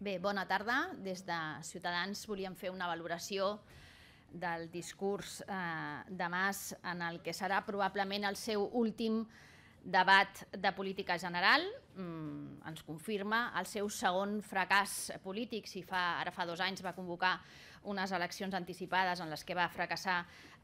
Bé, bona tarda. Des de Ciutadans volíem fer una valoració del discurs eh, de Mas en el que serà probablement el seu últim debat de política general. Mm, ens confirma el seu segon fracàs polític. Si fa, ara fa dos anys va convocar unes eleccions anticipades en les que va fracassar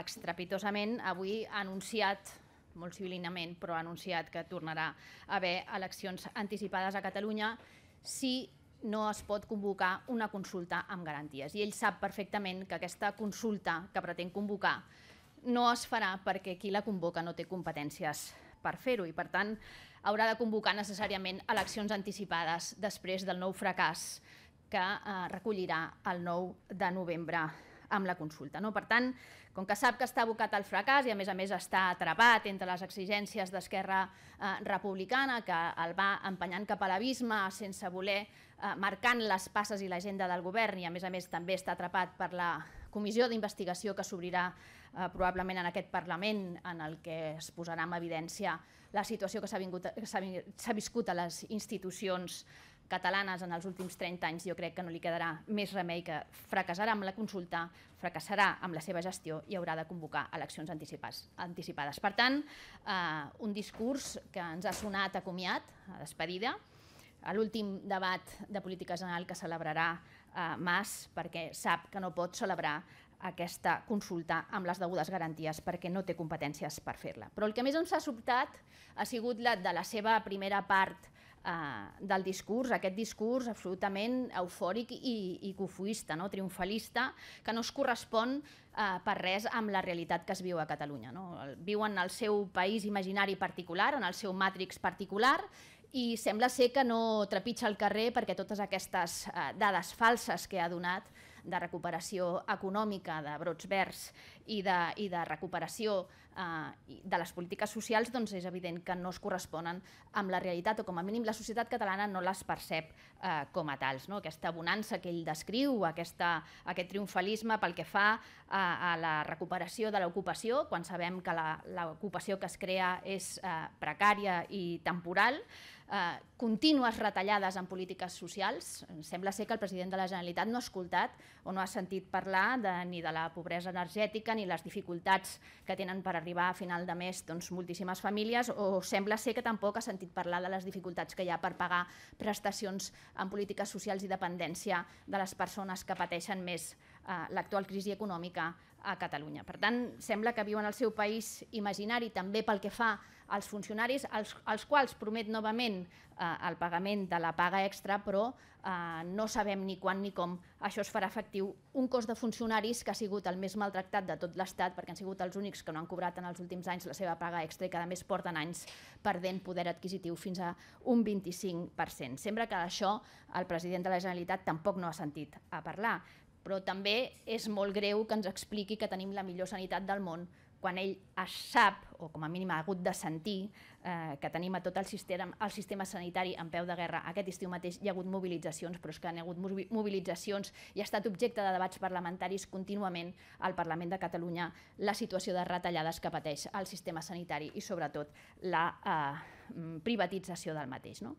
estrepitosament, avui ha anunciat molt civilinament, però ha anunciat que tornarà a haver eleccions anticipades a Catalunya si no es pot convocar una consulta amb garanties. I ell sap perfectament que aquesta consulta que pretén convocar no es farà perquè qui la convoca no té competències per fer-ho i, per tant, haurà de convocar necessàriament eleccions anticipades després del nou fracàs que eh, recollirà el 9 de novembre amb la consulta. No? Per tant, com que sap que està abocat al fracàs i a més a més està atrapat entre les exigències d'Esquerra eh, Republicana que el va empenyant cap a l'abisme sense voler eh, marcant les passes i l'agenda del govern i a més a més també està atrapat per la comissió d'investigació que s'obrirà eh, probablement en aquest Parlament en el que es posarà en evidència la situació que s'ha viscut a les institucions catalanes en els últims 30 anys jo crec que no li quedarà més remei que fracassarà amb la consulta, fracassarà amb la seva gestió i haurà de convocar eleccions anticipades. Per tant, eh, un discurs que ens ha sonat a comiat, a despedida, a l'últim debat de política general que celebrarà eh, Mas perquè sap que no pot celebrar aquesta consulta amb les degudes garanties perquè no té competències per fer-la. Però el que més ens ha sobtat ha sigut la de la seva primera part Eh, del discurs, aquest discurs absolutament eufòric i, i cofuista, no? triomfalista, que no es correspon eh, per res amb la realitat que es viu a Catalunya. No? Viuen en el seu país imaginari particular, en el seu màtrix particular, i sembla ser que no trepitja el carrer perquè totes aquestes eh, dades falses que ha donat de recuperació econòmica, de brots verds i de, i de recuperació eh, de les polítiques socials, doncs és evident que no es corresponen amb la realitat o com a mínim la societat catalana no les percep eh, com a tals. No? Aquesta bonança que ell descriu, aquesta, aquest triomfalisme pel que fa a, eh, a la recuperació de l'ocupació, quan sabem que l'ocupació que es crea és eh, precària i temporal, Eh, contínues retallades en polítiques socials. Sembla ser que el president de la Generalitat no ha escoltat o no ha sentit parlar de, ni de la pobresa energètica ni les dificultats que tenen per arribar a final de mes doncs, moltíssimes famílies o sembla ser que tampoc ha sentit parlar de les dificultats que hi ha per pagar prestacions en polítiques socials i dependència de les persones que pateixen més Eh, l'actual crisi econòmica a Catalunya. Per tant, sembla que viuen el seu país imaginari també pel que fa als funcionaris, als, als quals promet novament eh, el pagament de la paga extra, però eh, no sabem ni quan ni com això es farà efectiu. Un cos de funcionaris que ha sigut el més maltractat de tot l'Estat, perquè han sigut els únics que no han cobrat en els últims anys la seva paga extra i que, a més, porten anys perdent poder adquisitiu fins a un 25%. Sembla que d'això el president de la Generalitat tampoc no ha sentit a parlar però també és molt greu que ens expliqui que tenim la millor sanitat del món quan ell es sap, o com a mínim ha hagut de sentir, eh, que tenim a tot el sistema, el sistema sanitari en peu de guerra. Aquest estiu mateix hi ha hagut mobilitzacions, però és que han hagut mobilitzacions i ha estat objecte de debats parlamentaris contínuament al Parlament de Catalunya la situació de retallades que pateix el sistema sanitari i, sobretot, la eh, privatització del mateix. No?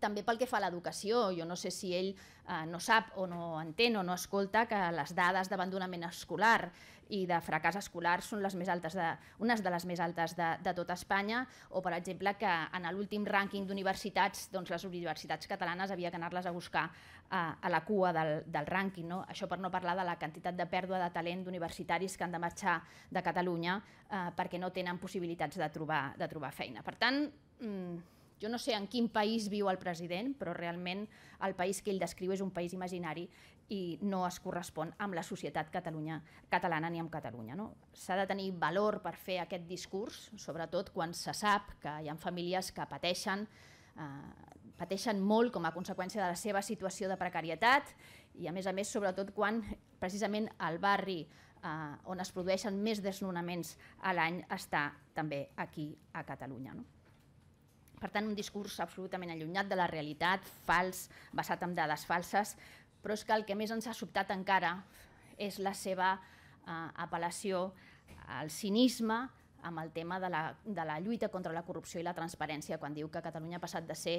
també pel que fa a l'educació. Jo no sé si ell eh, no sap o no entén o no escolta que les dades d'abandonament escolar i de fracàs escolar són les més altes de, unes de les més altes de, de tot Espanya, o per exemple que en l'últim rànquing d'universitats doncs les universitats catalanes havia que anar-les a buscar a, a la cua del, del rànquing. No? Això per no parlar de la quantitat de pèrdua de talent d'universitaris que han de marxar de Catalunya eh, perquè no tenen possibilitats de trobar, de trobar feina. Per tant, mmm, jo no sé en quin país viu el president, però realment el país que ell descriu és un país imaginari i no es correspon amb la societat catalunya, catalana ni amb Catalunya. No? S'ha de tenir valor per fer aquest discurs, sobretot quan se sap que hi ha famílies que pateixen eh, pateixen molt com a conseqüència de la seva situació de precarietat i a més a més sobretot quan precisament el barri eh, on es produeixen més desnonaments a l'any està també aquí a Catalunya. No? Per tant, un discurs absolutament allunyat de la realitat, fals, basat en dades falses, però és que el que més ens ha sobtat encara és la seva eh, apel·lació al cinisme amb el tema de la, de la lluita contra la corrupció i la transparència, quan diu que Catalunya ha passat de ser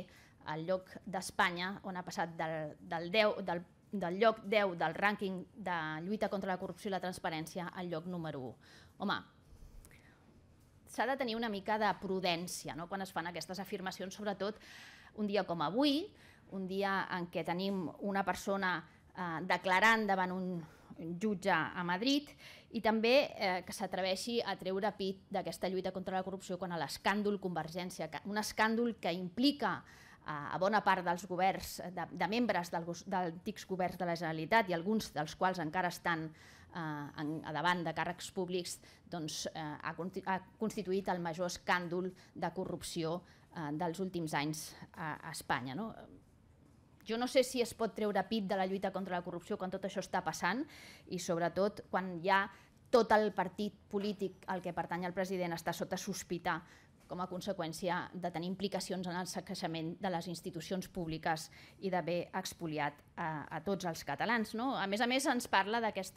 el lloc d'Espanya on ha passat del, del, 10, del, del lloc 10 del rànquing de lluita contra la corrupció i la transparència al lloc número 1. Home, s'ha de tenir una mica de prudència no? quan es fan aquestes afirmacions, sobretot un dia com avui, un dia en què tenim una persona eh, declarant davant un jutge a Madrid i també eh, que s'atreveixi a treure pit d'aquesta lluita contra la corrupció quan a l'escàndol Convergència, un escàndol que implica a bona part dels governs, de, de membres del, d'antics governs de la Generalitat i alguns dels quals encara estan eh, en, a davant de càrrecs públics, doncs, eh, ha, ha constituït el major escàndol de corrupció eh, dels últims anys a, a Espanya. No? Jo no sé si es pot treure pit de la lluita contra la corrupció quan tot això està passant i sobretot quan hi ha tot el partit polític al que pertany el president està sota sospita com a conseqüència de tenir implicacions en el saquejament de les institucions públiques i d'haver expoliat a, a tots els catalans. No? A més a més, ens parla d'aquest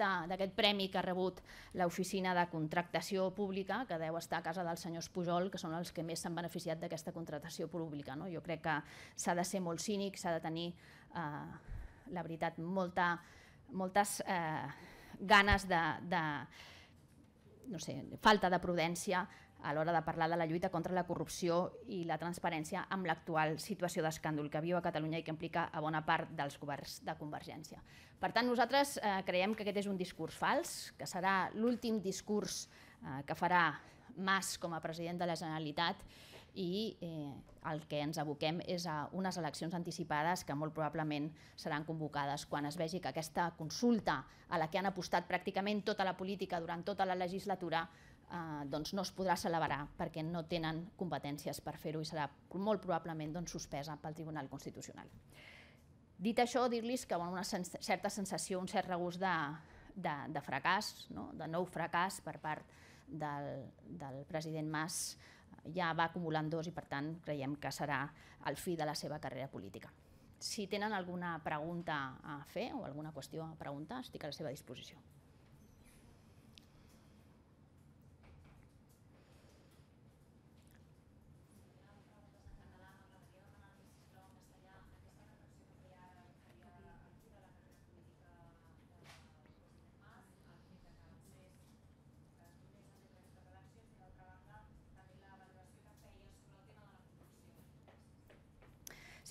premi que ha rebut l'Oficina de Contractació Pública, que deu estar a casa dels senyors Pujol, que són els que més s'han beneficiat d'aquesta contractació pública. No? Jo crec que s'ha de ser molt cínic, s'ha de tenir, eh, la veritat, molta, moltes eh, ganes de, de no sé, falta de prudència a l'hora de parlar de la lluita contra la corrupció i la transparència amb l'actual situació d'escàndol que viu a Catalunya i que implica a bona part dels governs de Convergència. Per tant, nosaltres eh, creiem que aquest és un discurs fals, que serà l'últim discurs eh, que farà Mas com a president de la Generalitat i eh, el que ens aboquem és a unes eleccions anticipades que molt probablement seran convocades quan es vegi que aquesta consulta a la que han apostat pràcticament tota la política durant tota la legislatura eh, doncs no es podrà celebrar perquè no tenen competències per fer-ho i serà molt probablement doncs, suspesa pel Tribunal Constitucional. Dit això, dir-los que bueno, una sens certa sensació, un cert regust de, de, de fracàs, no? de nou fracàs per part del, del president Mas eh, ja va acumulant dos i per tant creiem que serà el fi de la seva carrera política. Si tenen alguna pregunta a fer o alguna qüestió a preguntar, estic a la seva disposició.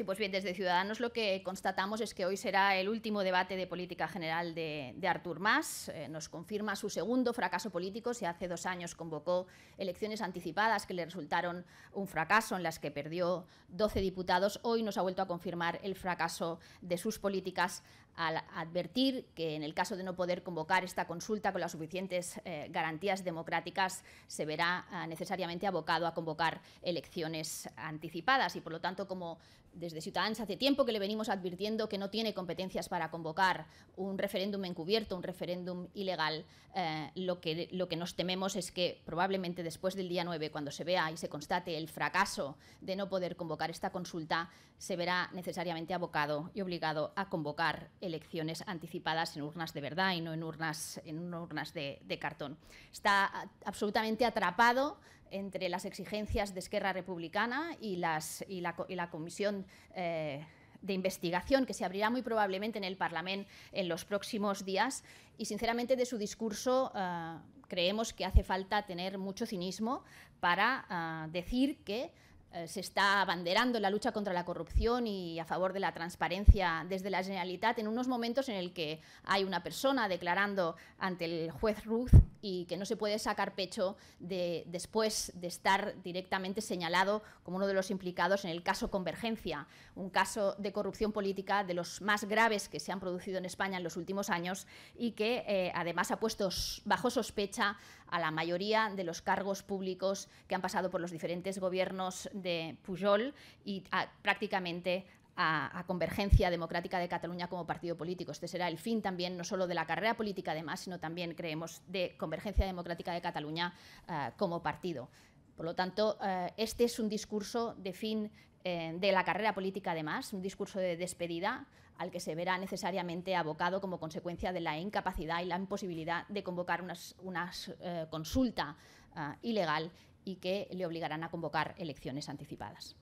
pues bien, desde Ciudadanos lo que constatamos es que hoy será el último debate de política general de, Artur Mas. Eh, nos confirma su segundo fracaso político. Si hace dos años convocó elecciones anticipadas que le resultaron un fracaso, en las que perdió 12 diputados, hoy nos ha vuelto a confirmar el fracaso de sus políticas al advertir que en el caso de no poder convocar esta consulta con las suficientes eh, garantías democráticas, se verá ah, necesariamente abocado a convocar elecciones anticipadas y, por lo tanto, como desde Ciudadanos hace tiempo que le venimos advirtiendo que no tiene competencias para convocar un referéndum encubierto, un referéndum ilegal. Eh, lo, que, lo que nos tememos es que probablemente después del día 9, cuando se vea y se constate el fracaso de no poder convocar esta consulta, se verá necesariamente abocado y obligado a convocar elecciones anticipadas en urnas de verdad y no en urnas, en urnas de cartón. Está absolutamente atrapado entre las exigencias de Esquerra Republicana y, la, comisión eh, de investigación que se abrirá muy probablemente en el Parlamento en los próximos días. Y sinceramente de su discurso eh, creemos que hace falta tener mucho cinismo para ah, decir que eh, se está abanderando la lucha contra la corrupción y a favor de la transparencia desde la Generalitat en unos momentos en el que hay una persona declarando ante el juez Ruth y que no se puede sacar pecho de, después de estar directamente señalado como uno de los implicados en el caso Convergencia, un caso de corrupción política de los más graves que se han producido en España en los últimos años y que eh, además ha puesto bajo sospecha a la mayoría de los cargos públicos que han pasado por los diferentes gobiernos de Pujol y prácticamente a, Convergencia Democrática de Cataluña como partido político. Este será el fin también no solo de la carrera política además, sino también creemos de Convergencia Democrática de Cataluña eh, como partido. Por lo tanto, eh, este es un discurso de fin eh, de la carrera política además, un discurso de despedida, al que se verá necesariamente abocado como consecuencia de la incapacidad y la imposibilidad de convocar una unas, eh, consulta ah, ilegal y que le obligarán a convocar elecciones anticipadas.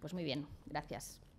Pues muy bien, gracias.